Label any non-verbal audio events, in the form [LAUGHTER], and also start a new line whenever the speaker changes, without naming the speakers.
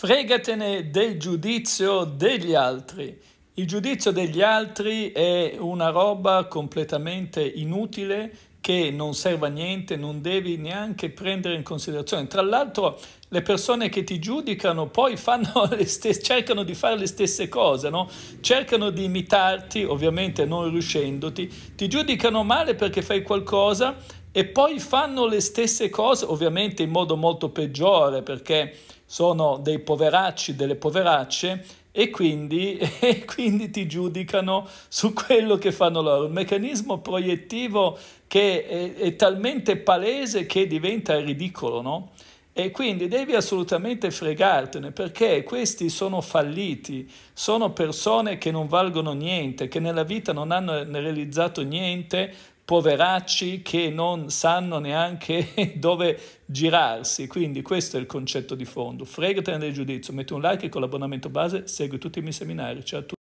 fregatene del giudizio degli altri. Il giudizio degli altri è una roba completamente inutile che non serve a niente, non devi neanche prendere in considerazione. Tra l'altro le persone che ti giudicano poi [LAUGHS] cercano di fare le stesse cose, no? cercano di imitarti, ovviamente non riuscendoti, ti giudicano male perché fai qualcosa e poi fanno le stesse cose, ovviamente in modo molto peggiore perché sono dei poveracci, delle poveracce e quindi, [LAUGHS] e quindi ti giudicano su quello che fanno loro. Un meccanismo proiettivo che è, è talmente palese che diventa ridicolo, no? E quindi devi assolutamente fregartene perché questi sono falliti, sono persone che non valgono niente, che nella vita non hanno realizzato niente, poveracci che non sanno neanche [LAUGHS] dove girarsi. Quindi questo è il concetto di fondo. Fregatene del giudizio, metti un like e con l'abbonamento base segui tutti i miei seminari. Ciao a tutti.